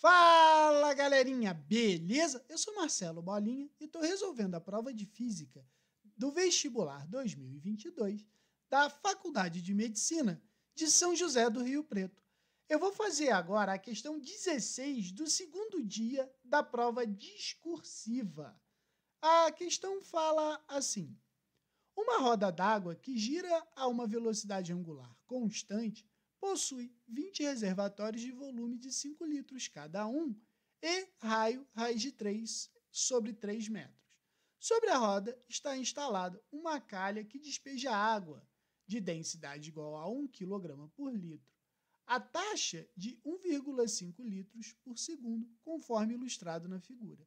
Fala galerinha, beleza? Eu sou Marcelo Bolinha e estou resolvendo a prova de física do vestibular 2022 da Faculdade de Medicina de São José do Rio Preto. Eu vou fazer agora a questão 16 do segundo dia da prova discursiva. A questão fala assim: Uma roda d'água que gira a uma velocidade angular constante possui 20 reservatórios de volume de 5 litros cada um e raio raiz de 3 sobre 3 metros. Sobre a roda está instalada uma calha que despeja água de densidade igual a 1 kg por litro, a taxa de 1,5 litros por segundo, conforme ilustrado na figura.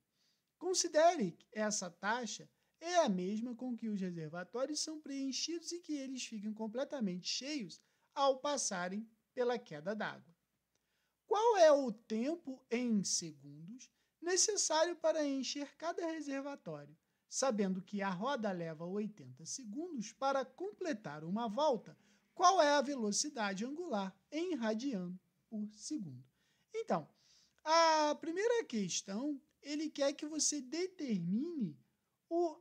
Considere que essa taxa é a mesma com que os reservatórios são preenchidos e que eles ficam completamente cheios ao passarem pela queda d'água. Qual é o tempo em segundos necessário para encher cada reservatório, sabendo que a roda leva 80 segundos para completar uma volta? Qual é a velocidade angular em radiano por segundo? Então, a primeira questão, ele quer que você determine o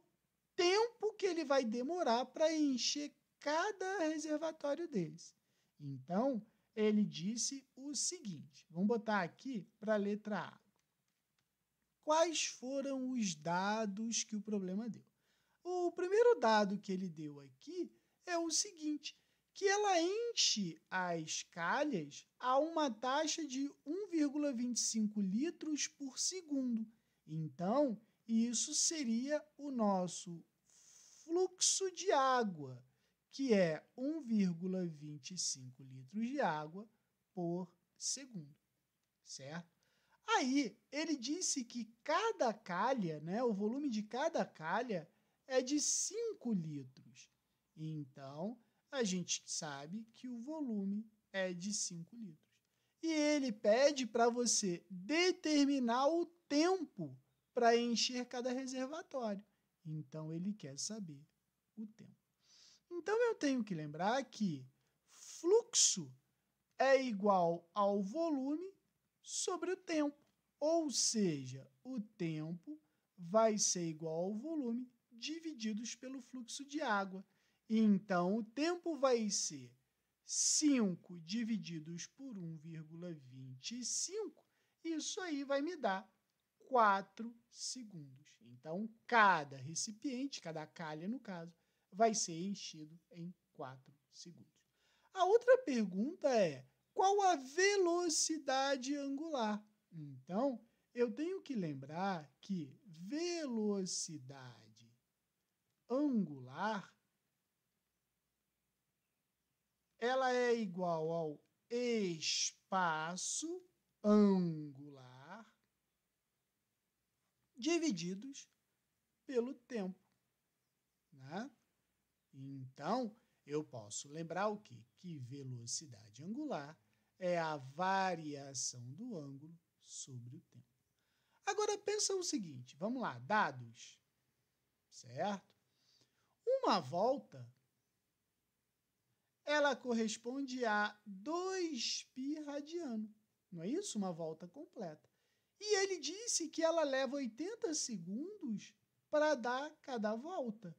tempo que ele vai demorar para encher cada reservatório deles. Então, ele disse o seguinte: vamos botar aqui para a letra A. Quais foram os dados que o problema deu? O primeiro dado que ele deu aqui é o seguinte: que ela enche as calhas a uma taxa de 1,25 litros por segundo. Então, isso seria o nosso fluxo de água que é 1,25 litros de água por segundo, certo? Aí ele disse que cada calha, né, o volume de cada calha é de 5 litros. Então, a gente sabe que o volume é de 5 litros. E ele pede para você determinar o tempo para encher cada reservatório. Então ele quer saber o tempo. Então eu tenho que lembrar que fluxo é igual ao volume sobre o tempo. Ou seja, o tempo vai ser igual ao volume divididos pelo fluxo de água. Então, o tempo vai ser 5 divididos por 1,25. Isso aí vai me dar 4 segundos. Então, cada recipiente, cada calha no caso, vai ser enchido em 4 segundos. A outra pergunta é: qual a velocidade angular? Então, eu tenho que lembrar que velocidade angular ela é igual ao espaço angular divididos pelo tempo. Né? Então, eu posso lembrar o quê? Que velocidade angular é a variação do ângulo sobre o tempo. Agora pensa o seguinte, vamos lá, dados, certo? Uma volta ela corresponde a 2π radiano. Não é isso? Uma volta completa. E ele disse que ela leva 80 segundos para dar cada volta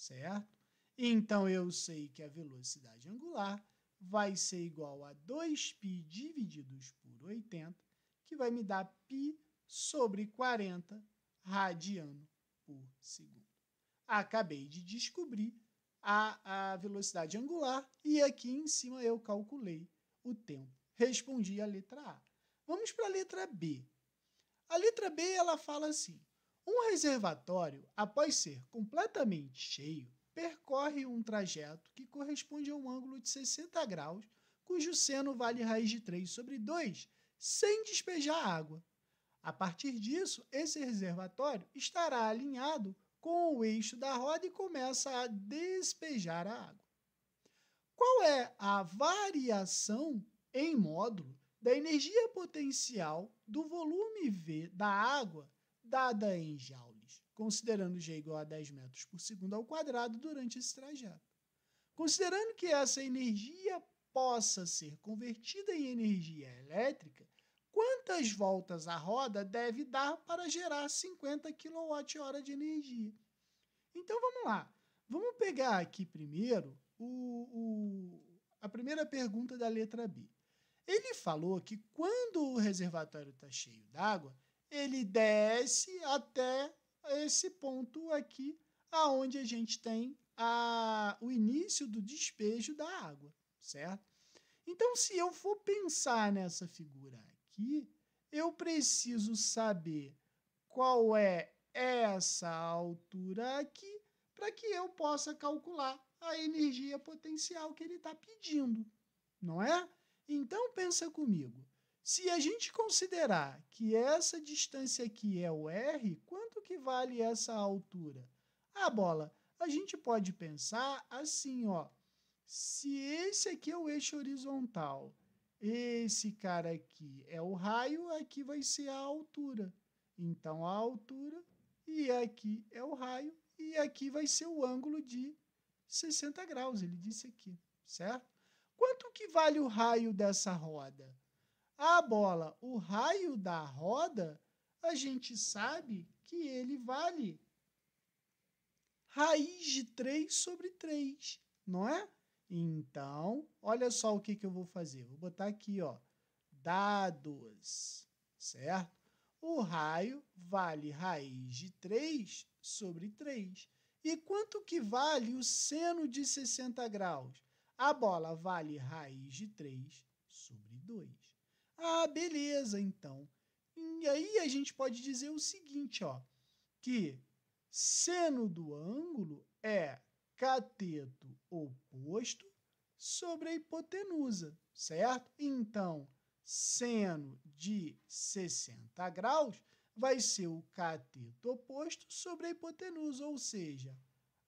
certo? Então eu sei que a velocidade angular vai ser igual a 2π divididos por 80, que vai me dar π sobre 40 radiano por segundo. Acabei de descobrir a, a velocidade angular e aqui em cima eu calculei o tempo. Respondi a letra A. Vamos para a letra B. A letra B ela fala assim: um reservatório, após ser completamente cheio, percorre um trajeto que corresponde a um ângulo de 60 graus, cujo seno vale raiz de 3 sobre 2, sem despejar água. A partir disso, esse reservatório estará alinhado com o eixo da roda e começa a despejar a água. Qual é a variação em módulo da energia potencial do volume V da água dada em joules, considerando g igual a 10 metros por segundo ao quadrado durante esse trajeto. Considerando que essa energia possa ser convertida em energia elétrica, quantas voltas a roda deve dar para gerar 50 kWh de energia? Então vamos lá. Vamos pegar aqui primeiro o, o, a primeira pergunta da letra B. Ele falou que quando o reservatório está cheio d'água, ele desce até esse ponto aqui, aonde a gente tem a, o início do despejo da água, certo? Então, se eu for pensar nessa figura aqui, eu preciso saber qual é essa altura aqui para que eu possa calcular a energia potencial que ele está pedindo, não é? Então pensa comigo. Se a gente considerar que essa distância aqui é o R, quanto que vale essa altura? A ah, bola, a gente pode pensar assim, ó. Se esse aqui é o eixo horizontal, esse cara aqui é o raio, aqui vai ser a altura. Então, a altura, e aqui é o raio, e aqui vai ser o ângulo de 60 graus, ele disse aqui, certo? Quanto que vale o raio dessa roda? a bola, o raio da roda, a gente sabe que ele vale raiz de 3 sobre 3, não é? Então, olha só o que, que eu vou fazer. Vou botar aqui, ó, dados, certo? O raio vale raiz de 3 sobre 3. E quanto que vale o seno de 60 graus? A bola vale raiz de 3 sobre 2. Ah, beleza, então. E aí a gente pode dizer o seguinte, ó, que seno do ângulo é cateto oposto sobre a hipotenusa, certo? Então, seno de 60 graus vai ser o cateto oposto sobre a hipotenusa, ou seja,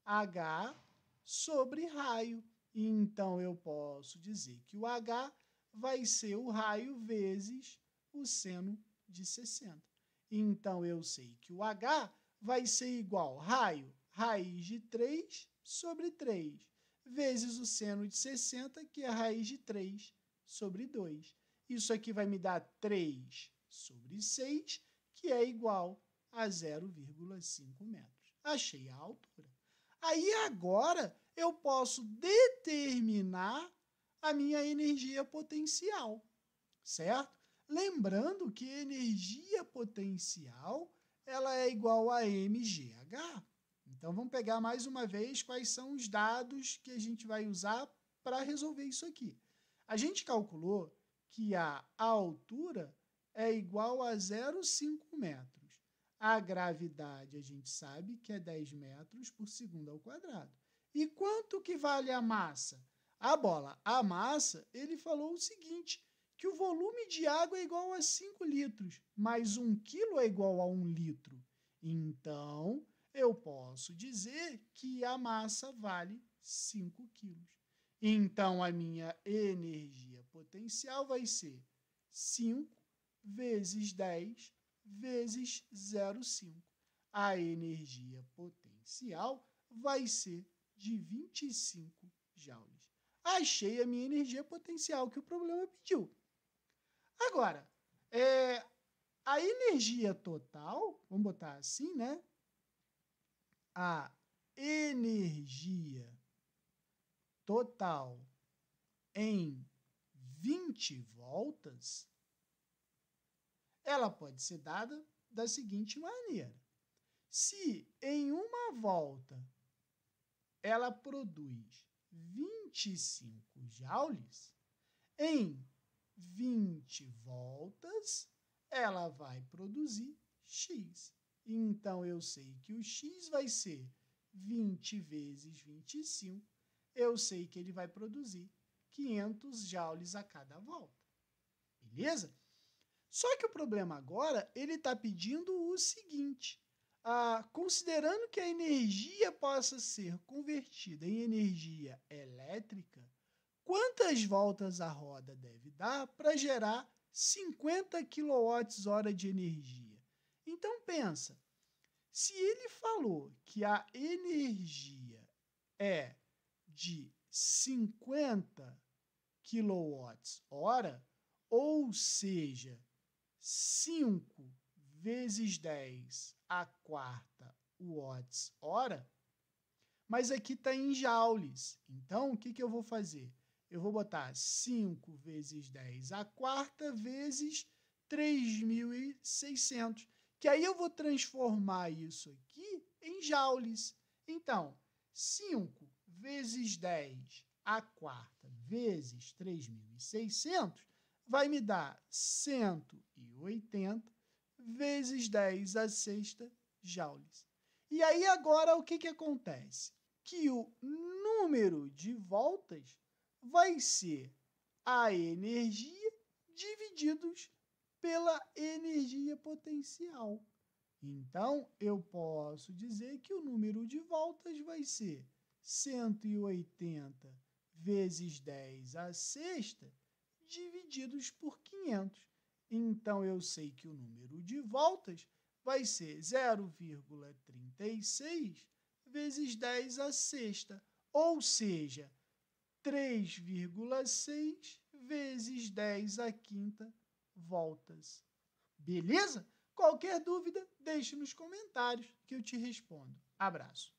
H sobre raio. Então, eu posso dizer que o H vai ser o raio vezes o seno de 60. Então, eu sei que o H vai ser igual raio raiz de 3 sobre 3, vezes o seno de 60, que é raiz de 3 sobre 2. Isso aqui vai me dar 3 sobre 6, que é igual a 0,5 metros. Achei a altura. Aí agora eu posso determinar a minha energia potencial, certo? Lembrando que energia potencial ela é igual a mgh. Então vamos pegar mais uma vez quais são os dados que a gente vai usar para resolver isso aqui. A gente calculou que a altura é igual a 0,5 metros. A gravidade a gente sabe que é 10 metros por segundo ao quadrado. E quanto que vale a massa? a bola a massa, ele falou o seguinte: que o volume de água é igual a 5 litros, mas 1 um quilo é igual a 1 um litro. Então, eu posso dizer que a massa vale 5 quilos. Então, a minha energia potencial vai ser 5 vezes 10 vezes 0,5. A energia potencial vai ser de 25 joules achei a minha energia potencial que o problema pediu. Agora, é, a energia total, vamos botar assim, né? A energia total em 20 voltas, ela pode ser dada da seguinte maneira: se em uma volta ela produz 25 joules, em 20 voltas, ela vai produzir x. Então eu sei que o x vai ser 20 vezes 25, eu sei que ele vai produzir 500 joules a cada volta. Beleza? Só que o problema agora, ele está pedindo o seguinte: ah, considerando que a energia possa ser convertida em energia elétrica, quantas voltas a roda deve dar para gerar 50 kWh de energia? Então pensa, se ele falou que a energia é de 50 kWh, ou seja, 5 vezes 10 a quarta watts hora, mas aqui está em joules. Então, o que, que eu vou fazer? Eu vou botar 5 vezes 10 a quarta vezes 3.600, que aí eu vou transformar isso aqui em joules. Então, 5 vezes 10 a quarta vezes 3.600 vai me dar 180 vezes 10 à sexta joules. E aí agora o que, que acontece? Que o número de voltas vai ser a energia divididos pela energia potencial. Então, eu posso dizer que o número de voltas vai ser 180 vezes 10 à sexta divididos por 500. Então eu sei que o número de voltas vai ser 0,36 vezes 10 a sexta, ou seja, 3,6 vezes 10 a quinta voltas. Beleza? Qualquer dúvida, deixe nos comentários que eu te respondo. Abraço.